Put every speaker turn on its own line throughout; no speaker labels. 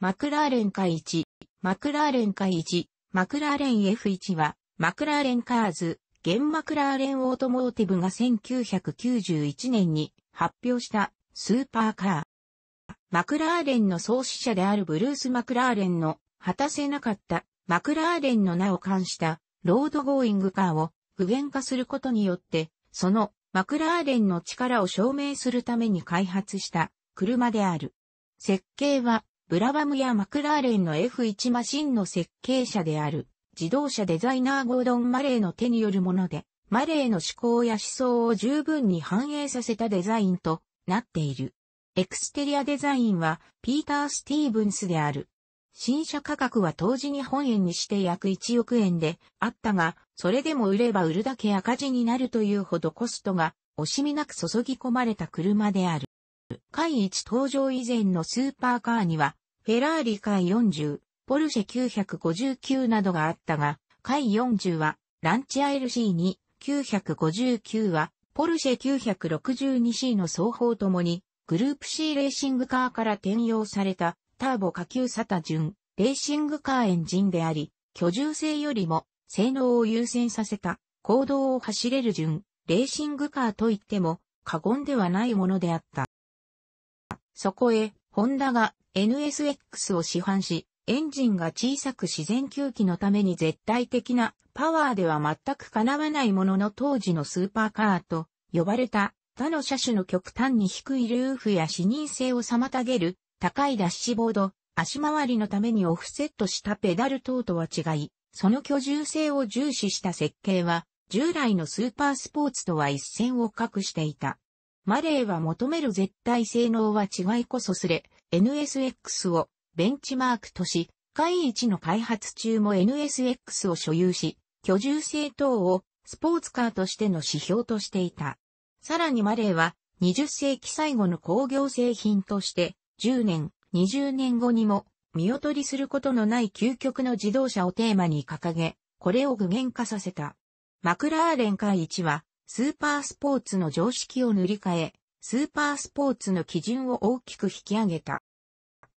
マクラーレンカ1、マクラーレンカ1、マクラーレン F1 は、マクラーレンカーズ、現マクラーレンオートモーティブが1991年に発表したスーパーカー。マクラーレンの創始者であるブルース・マクラーレンの果たせなかったマクラーレンの名を冠したロードゴーイングカーを具現化することによって、そのマクラーレンの力を証明するために開発した車である。設計はブラバムやマクラーレンの F1 マシンの設計者である、自動車デザイナーゴードン・マレーの手によるもので、マレーの思考や思想を十分に反映させたデザインとなっている。エクステリアデザインはピーター・スティーブンスである。新車価格は当時日本円にして約1億円であったが、それでも売れば売るだけ赤字になるというほどコストが惜しみなく注ぎ込まれた車である。一登場以前のスーパーカーにはフェラーリイ40、ポルシェ959などがあったが、イ40はランチ ILC2、959はポルシェ 962C の双方ともに、グループ C レーシングカーから転用されたターボ下級サタ順、レーシングカーエンジンであり、居住性よりも性能を優先させた行動を走れる順、レーシングカーといっても過言ではないものであった。そこへ、ホンダが NSX を市販し、エンジンが小さく自然吸気のために絶対的なパワーでは全く叶わないものの当時のスーパーカーと呼ばれた他の車種の極端に低いルーフや視認性を妨げる高いダッシュボード、足回りのためにオフセットしたペダル等とは違い、その居住性を重視した設計は従来のスーパースポーツとは一線を画していた。マレーは求める絶対性能は違いこそすれ、NSX をベンチマークとし、会一の開発中も NSX を所有し、居住性等をスポーツカーとしての指標としていた。さらにマレーは20世紀最後の工業製品として10年、20年後にも見劣りすることのない究極の自動車をテーマに掲げ、これを具現化させた。マクラーレン会一はスーパースポーツの常識を塗り替え、スーパースポーツの基準を大きく引き上げた。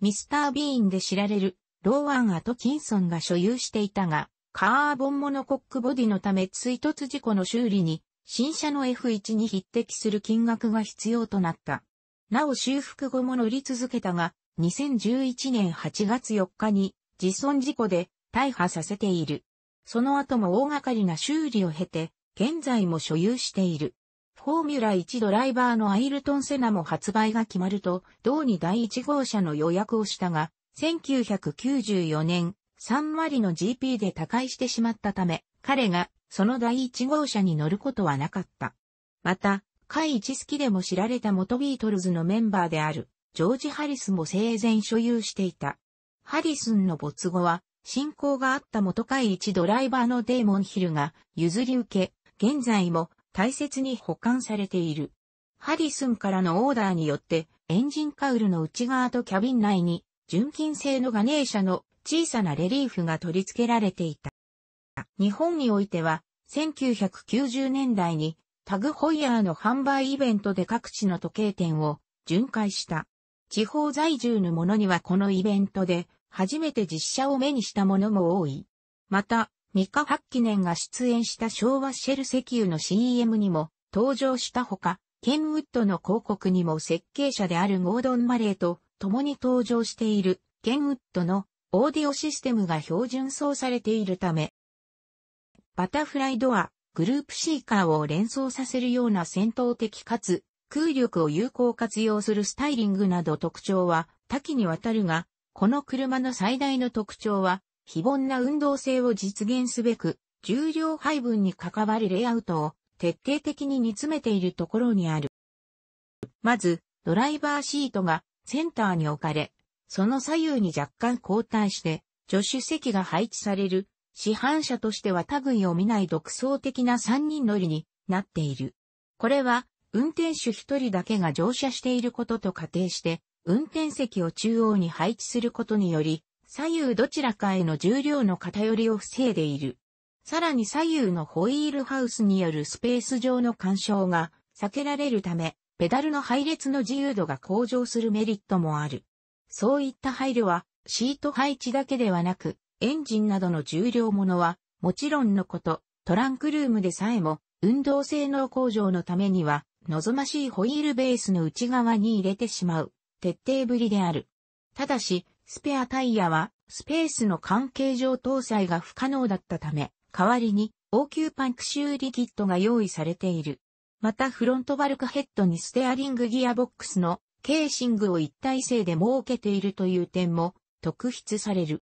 ミスター・ビーンで知られるローアン・アトキンソンが所有していたが、カーボンモノコックボディのため追突事故の修理に、新車の F1 に匹敵する金額が必要となった。なお修復後も乗り続けたが、2011年8月4日に自損事故で大破させている。その後も大掛かりな修理を経て、現在も所有している。フォーミュラ1ドライバーのアイルトン・セナも発売が決まると、同に第1号車の予約をしたが、1994年、3割の GP で他界してしまったため、彼がその第1号車に乗ることはなかった。また、海一好きでも知られた元ビートルズのメンバーである、ジョージ・ハリスも生前所有していた。ハリスンの没後は、信仰があった元海一ドライバーのデーモン・ヒルが譲り受け、現在も大切に保管されている。ハリスンからのオーダーによって、エンジンカウルの内側とキャビン内に、純金製のガネーシャの小さなレリーフが取り付けられていた。日本においては、1990年代にタグホイヤーの販売イベントで各地の時計店を巡回した。地方在住の者にはこのイベントで初めて実写を目にした者も多い。また、ミカ・ハッキネンが出演した昭和シェル石油の CM にも登場したほか、ケンウッドの広告にも設計者であるゴードン・マレーと共に登場しているケンウッドのオーディオシステムが標準装されているため、バタフライドア、グループシーカーを連想させるような戦闘的かつ空力を有効活用するスタイリングなど特徴は多岐にわたるが、この車の最大の特徴は非凡な運動性を実現すべく、重量配分に関わるレイアウトを徹底的に煮詰めているところにある。まず、ドライバーシートがセンターに置かれ、その左右に若干交代して、助手席が配置される、市販車としては類を見ない独創的な3人乗りになっている。これは、運転手1人だけが乗車していることと仮定して、運転席を中央に配置することにより、左右どちらかへの重量の偏りを防いでいる。さらに左右のホイールハウスによるスペース上の干渉が避けられるため、ペダルの配列の自由度が向上するメリットもある。そういった配慮は、シート配置だけではなく、エンジンなどの重量ものは、もちろんのこと、トランクルームでさえも、運動性能向上のためには、望ましいホイールベースの内側に入れてしまう、徹底ぶりである。ただし、スペアタイヤはスペースの関係上搭載が不可能だったため、代わりに応急パンク修理キットが用意されている。またフロントバルクヘッドにステアリングギアボックスのケーシングを一体性で設けているという点も特筆される。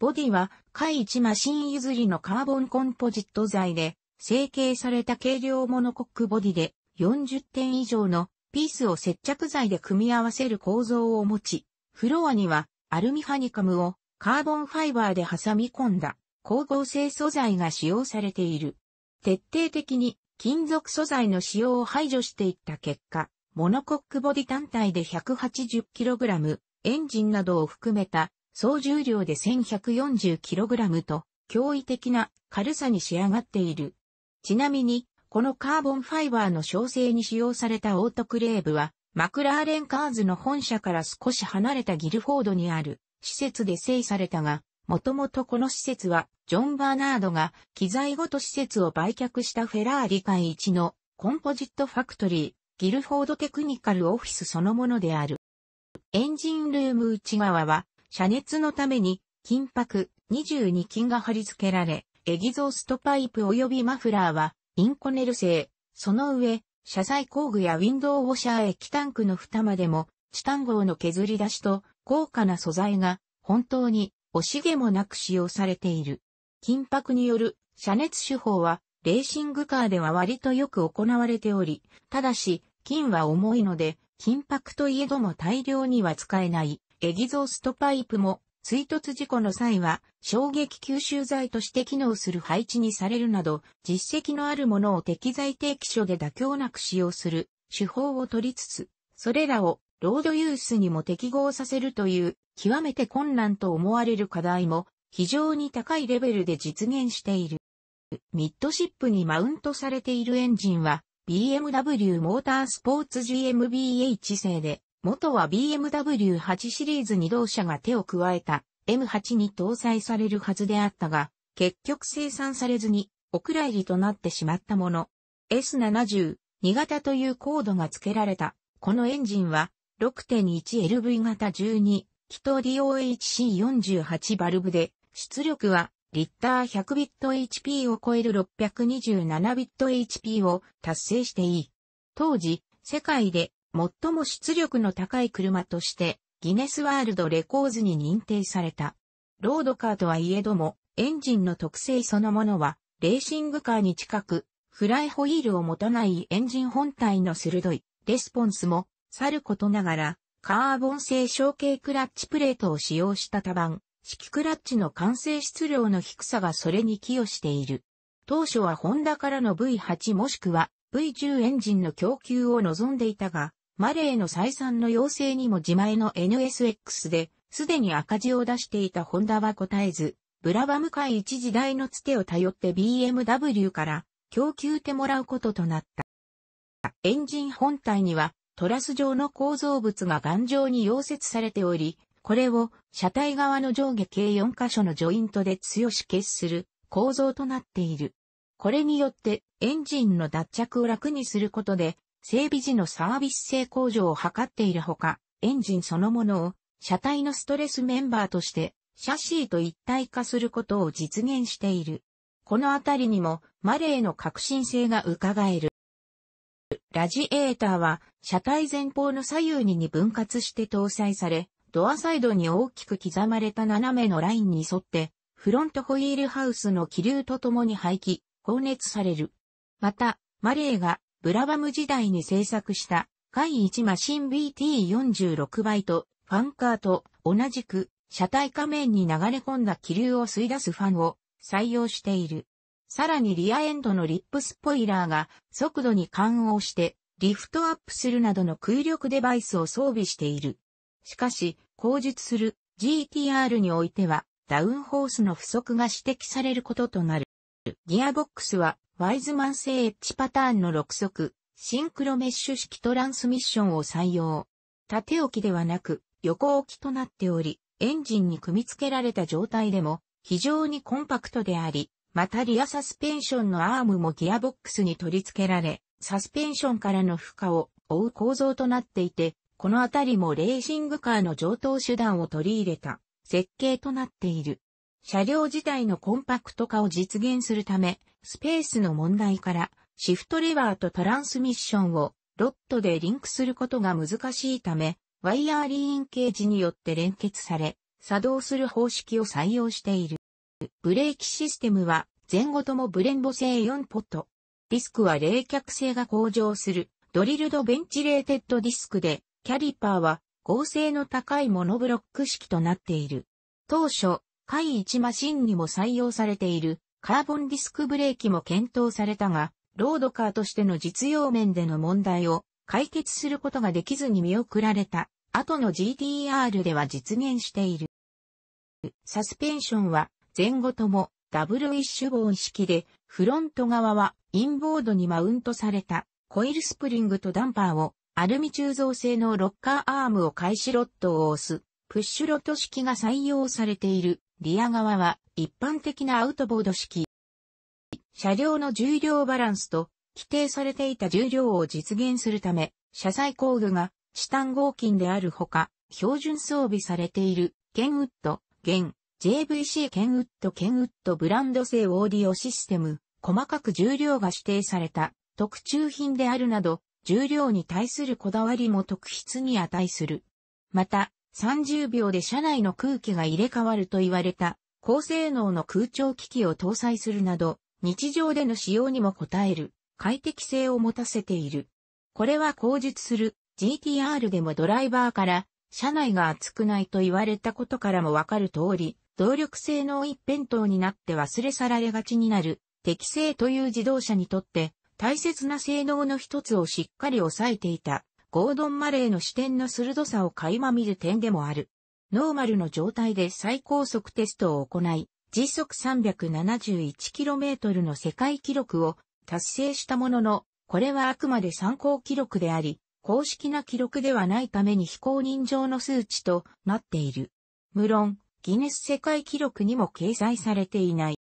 ボディは、海一マシン譲りのカーボンコンポジット材で、成形された軽量モノコックボディで、40点以上のピースを接着剤で組み合わせる構造を持ち、フロアにはアルミハニカムをカーボンファイバーで挟み込んだ光合成素材が使用されている。徹底的に金属素材の使用を排除していった結果、モノコックボディ単体で 180kg、エンジンなどを含めた総重量で 1140kg と驚異的な軽さに仕上がっている。ちなみに、このカーボンファイバーの焼成に使用されたオートクレーブはマクラーレンカーズの本社から少し離れたギルフォードにある施設で整備されたが、もともとこの施設は、ジョン・バーナードが機材ごと施設を売却したフェラーリ界一のコンポジットファクトリー、ギルフォードテクニカルオフィスそのものである。エンジンルーム内側は、遮熱のために、金箔22金が貼り付けられ、エギゾーストパイプ及びマフラーは、インコネル製、その上、車載工具やウィンドウウォシャー液タンクの蓋までも、チタン号の削り出しと高価な素材が本当に惜しげもなく使用されている。金箔による遮熱手法はレーシングカーでは割とよく行われており、ただし金は重いので金箔といえども大量には使えないエギゾーストパイプも追突事故の際は、衝撃吸収剤として機能する配置にされるなど、実績のあるものを適材定期所で妥協なく使用する手法を取りつつ、それらをロードユースにも適合させるという極めて困難と思われる課題も非常に高いレベルで実現している。ミッドシップにマウントされているエンジンは BMW モータースポーツ GmbH 製で元は BMW8 シリーズ二動車が手を加えた M8 に搭載されるはずであったが、結局生産されずに、お蔵入りとなってしまったもの。S70、2型というコードが付けられた。このエンジンは、6.1LV 型12、気筒 DOHC48 バルブで、出力は、リッター100ビット HP を超える627ビット HP を達成していい。当時、世界で最も出力の高い車として、ギネスワールドレコーズに認定された。ロードカーとはいえども、エンジンの特性そのものは、レーシングカーに近く、フライホイールを持たないエンジン本体の鋭いレスポンスも、さることながら、カーボン製小径クラッチプレートを使用した多番、式クラッチの完成質量の低さがそれに寄与している。当初はホンダからの V8 もしくは V10 エンジンの供給を望んでいたが、マレーの再三の要請にも自前の NSX で、すでに赤字を出していたホンダは答えず、ブラバム界一時代のつてを頼って BMW から供給てもらうこととなった。エンジン本体にはトラス状の構造物が頑丈に溶接されており、これを車体側の上下計4箇所のジョイントで強し結する構造となっている。これによってエンジンの脱着を楽にすることで整備時のサービス性向上を図っているほか、エンジンそのものを車体のストレスメンバーとして、シャシーと一体化することを実現している。このあたりにもマレーの革新性が伺える。ラジエーターは車体前方の左右に2分割して搭載され、ドアサイドに大きく刻まれた斜めのラインに沿って、フロントホイールハウスの気流とともに排気、放熱される。また、マレーがブラバム時代に製作した海1マシン BT46 バイト、ファンカーと同じく車体下面に流れ込んだ気流を吸い出すファンを採用している。さらにリアエンドのリップスポイラーが速度に関応してリフトアップするなどの空力デバイスを装備している。しかし、後述する GTR においてはダウンホースの不足が指摘されることとなる。ギアボックスは、ワイズマン製エッジパターンの6速、シンクロメッシュ式トランスミッションを採用。縦置きではなく、横置きとなっており、エンジンに組み付けられた状態でも、非常にコンパクトであり、またリアサスペンションのアームもギアボックスに取り付けられ、サスペンションからの負荷を負う構造となっていて、このあたりもレーシングカーの上等手段を取り入れた設計となっている。車両自体のコンパクト化を実現するため、スペースの問題から、シフトレバーとトランスミッションをロットでリンクすることが難しいため、ワイヤーリーンケージによって連結され、作動する方式を採用している。ブレーキシステムは前後ともブレンボ製4ポット。ディスクは冷却性が向上するドリルドベンチレーテッドディスクで、キャリパーは合成の高いモノブロック式となっている。当初、回一マシンにも採用されているカーボンディスクブレーキも検討されたが、ロードカーとしての実用面での問題を解決することができずに見送られた後の GTR では実現している。サスペンションは前後ともダブルウィッシュボーン式で、フロント側はインボードにマウントされたコイルスプリングとダンパーをアルミ鋳造製のロッカーアームを開始ロットを押すプッシュロット式が採用されているリア側は一般的なアウトボード式。車両の重量バランスと規定されていた重量を実現するため、車載工具がチタン合金であるほか、標準装備されているケンウッド、ン、JVC ケンウッドケンウッドブランド製オーディオシステム、細かく重量が指定された特注品であるなど、重量に対するこだわりも特筆に値する。また、30秒で車内の空気が入れ替わると言われた、高性能の空調機器を搭載するなど、日常での使用にも応える、快適性を持たせている。これは口述する GTR でもドライバーから車内が熱くないと言われたことからもわかる通り、動力性能一辺倒になって忘れ去られがちになる適性という自動車にとって大切な性能の一つをしっかり抑えていた。ゴードン・マレーの視点の鋭さを垣間見る点でもある。ノーマルの状態で最高速テストを行い、時速 371km の世界記録を達成したものの、これはあくまで参考記録であり、公式な記録ではないために非公認上の数値となっている。無論、ギネス世界記録にも掲載されていない。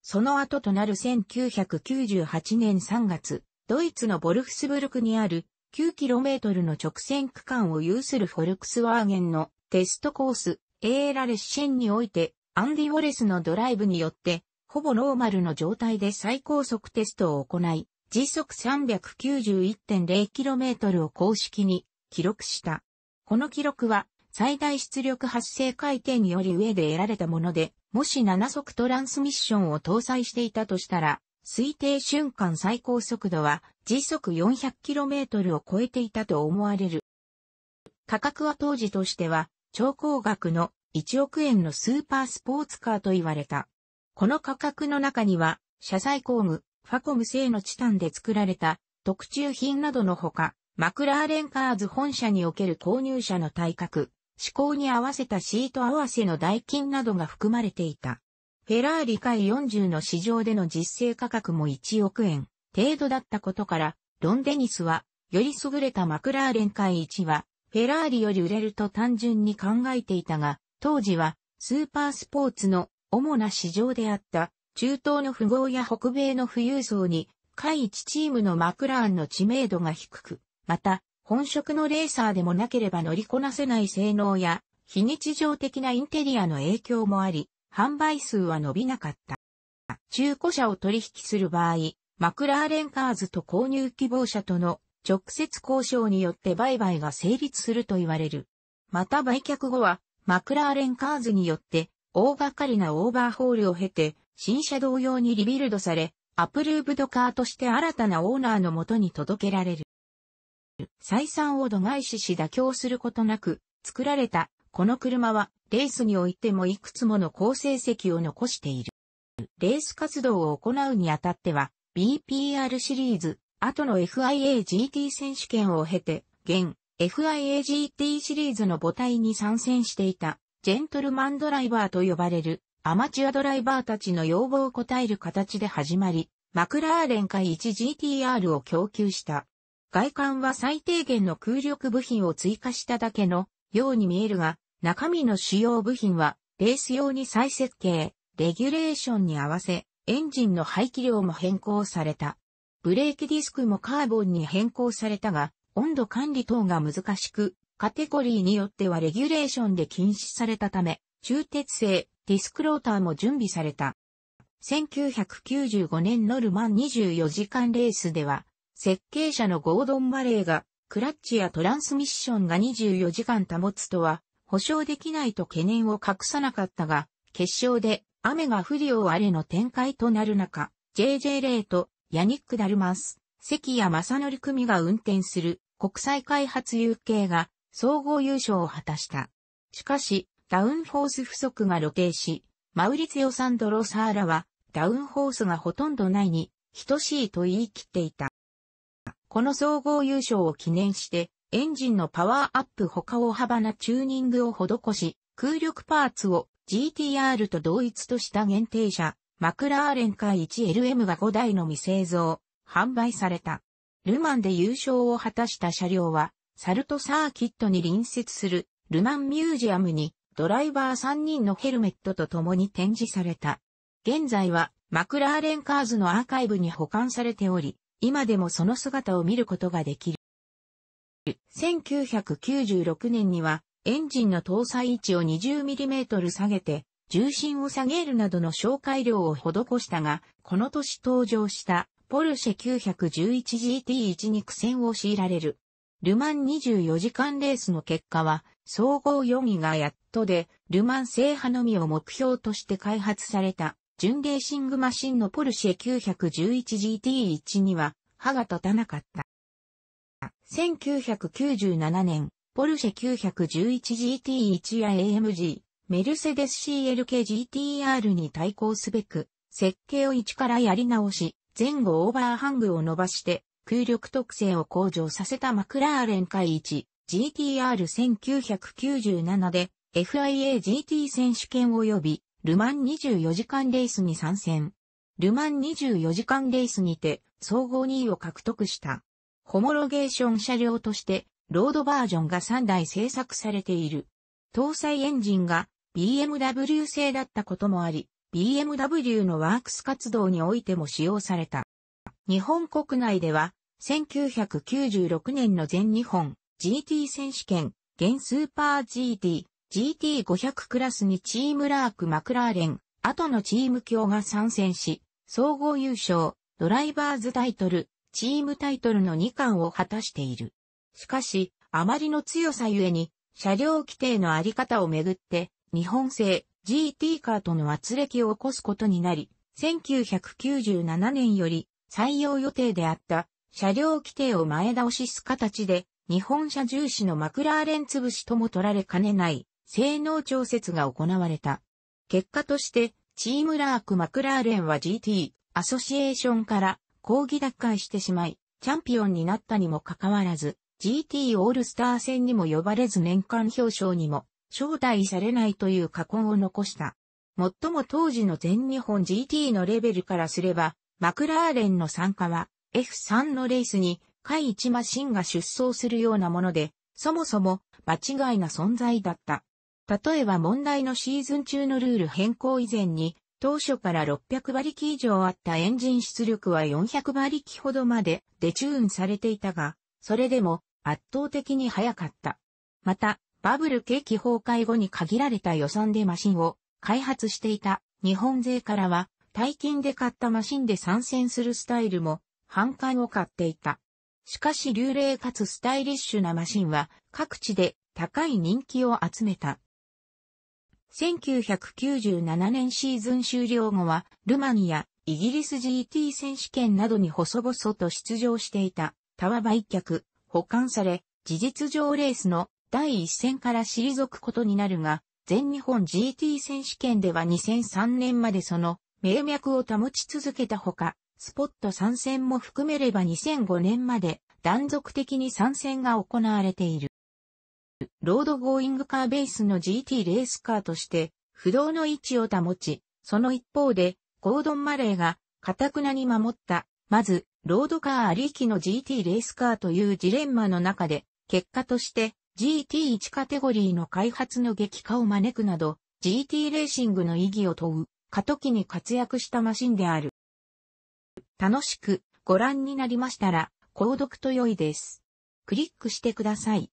その後となる1998年3月、ドイツのボルフスブルクにある 9km の直線区間を有するフォルクスワーゲンのテストコース、エーラレッシェンにおいて、アンディ・ウォレスのドライブによって、ほぼノーマルの状態で最高速テストを行い、時速 391.0km を公式に記録した。この記録は、最大出力発生回転により上で得られたもので、もし7速トランスミッションを搭載していたとしたら、推定瞬間最高速度は時速 400km を超えていたと思われる。価格は当時としては超高額の1億円のスーパースポーツカーと言われた。この価格の中には、車載工具、ファコム製のチタンで作られた特注品などのほか、マクラーレンカーズ本社における購入者の体格、思考に合わせたシート合わせの代金などが含まれていた。フェラーリ界40の市場での実勢価格も1億円程度だったことから、ロンデニスは、より優れたマクラーレン界1は、フェラーリより売れると単純に考えていたが、当時は、スーパースポーツの主な市場であった、中東の富豪や北米の富裕層に、下1チームのマクラーンの知名度が低く、また、本職のレーサーでもなければ乗りこなせない性能や、非日常的なインテリアの影響もあり、販売数は伸びなかった。中古車を取引する場合、マクラーレンカーズと購入希望者との直接交渉によって売買が成立すると言われる。また売却後は、マクラーレンカーズによって大掛かりなオーバーホールを経て、新車同様にリビルドされ、アプルーブドカーとして新たなオーナーのもとに届けられる。採算を度外視し妥協することなく、作られた、この車はレースにおいてもいくつもの好成績を残している。レース活動を行うにあたっては、BPR シリーズ、後の FIAGT 選手権を経て、現、FIAGT シリーズの母体に参戦していた、ジェントルマンドライバーと呼ばれる、アマチュアドライバーたちの要望を応える形で始まり、マクラーレンか 1GTR を供給した。外観は最低限の空力部品を追加しただけのように見えるが、中身の主要部品は、レース用に再設計、レギュレーションに合わせ、エンジンの排気量も変更された。ブレーキディスクもカーボンに変更されたが、温度管理等が難しく、カテゴリーによってはレギュレーションで禁止されたため、中鉄製ディスクローターも準備された。1995年ノルマン24時間レースでは、設計者のゴードン・マレーが、クラッチやトランスミッションが24時間保つとは、保証できないと懸念を隠さなかったが、決勝で雨が降り終われの展開となる中、JJ レイとヤニック・ダルマス、関谷正則組が運転する国際開発 UK が総合優勝を果たした。しかし、ダウンフォース不足が露呈し、マウリツヨ・サンドロ・サーラは、ダウンフォースがほとんどないに、等しいと言い切っていた。この総合優勝を記念して、エンジンのパワーアップ他大幅なチューニングを施し、空力パーツを GTR と同一とした限定車、マクラーレンー1 l m が5台のみ製造、販売された。ルマンで優勝を果たした車両は、サルトサーキットに隣接するルマンミュージアムにドライバー3人のヘルメットと共に展示された。現在はマクラーレンカーズのアーカイブに保管されており、今でもその姿を見ることができる。1996年にはエンジンの搭載位置を 20mm 下げて重心を下げるなどの紹介量を施したが、この年登場したポルシェ 911GT1 に苦戦を強いられる。ルマン24時間レースの結果は、総合4位がやっとで、ルマン制覇のみを目標として開発された、純レーシングマシンのポルシェ 911GT1 には、歯が立たなかった。1997年、ポルシェ 911GT1 や AMG、メルセデス CLK GTR に対抗すべく、設計を一からやり直し、前後オーバーハングを伸ばして、空力特性を向上させたマクラーレン会1 GTR1997 で FIAGT 選手権及びルマン24時間レースに参戦。ルマン24時間レースにて総合2位を獲得した。ホモロゲーション車両として、ロードバージョンが3台製作されている。搭載エンジンが BMW 製だったこともあり、BMW のワークス活動においても使用された。日本国内では、1996年の全日本 GT 選手権、現スーパー GT、GT500 クラスにチームラーク・マクラーレン、後のチーム強が参戦し、総合優勝、ドライバーズタイトル、チームタイトルの2冠を果たしている。しかし、あまりの強さゆえに、車両規定のあり方をめぐって、日本製 GT カーとの圧力を起こすことになり、1997年より採用予定であった車両規定を前倒しす形で、日本車重視のマクラーレン潰しとも取られかねない性能調節が行われた。結果として、チームラーク・マクラーレンは GT、アソシエーションから抗議奪回してしまい、チャンピオンになったにもかかわらず、GT オールスター戦にも呼ばれず年間表彰にも招待されないという過言を残した。もっとも当時の全日本 GT のレベルからすれば、マクラーレンの参加は F3 のレースに下一マシンが出走するようなもので、そもそも間違いな存在だった。例えば問題のシーズン中のルール変更以前に、当初から600馬力以上あったエンジン出力は400馬力ほどまでデチューンされていたが、それでも圧倒的に速かった。また、バブル景気崩壊後に限られた予算でマシンを開発していた日本勢からは、大金で買ったマシンで参戦するスタイルも反感を買っていた。しかし流麗かつスタイリッシュなマシンは各地で高い人気を集めた。1997年シーズン終了後は、ルマニア、イギリス GT 選手権などに細々と出場していた、タワ売却、保管され、事実上レースの第一戦から退くことになるが、全日本 GT 選手権では2003年までその名脈を保ち続けたほか、スポット参戦も含めれば2005年まで断続的に参戦が行われている。ロードゴーイングカーベースの GT レースカーとして、不動の位置を保ち、その一方で、ゴードン・マレーが、かたくなに守った、まず、ロードカーありきの GT レースカーというジレンマの中で、結果として、GT1 カテゴリーの開発の激化を招くなど、GT レーシングの意義を問う、過渡期に活躍したマシンである。楽しくご覧になりましたら、購読と良いです。クリックしてください。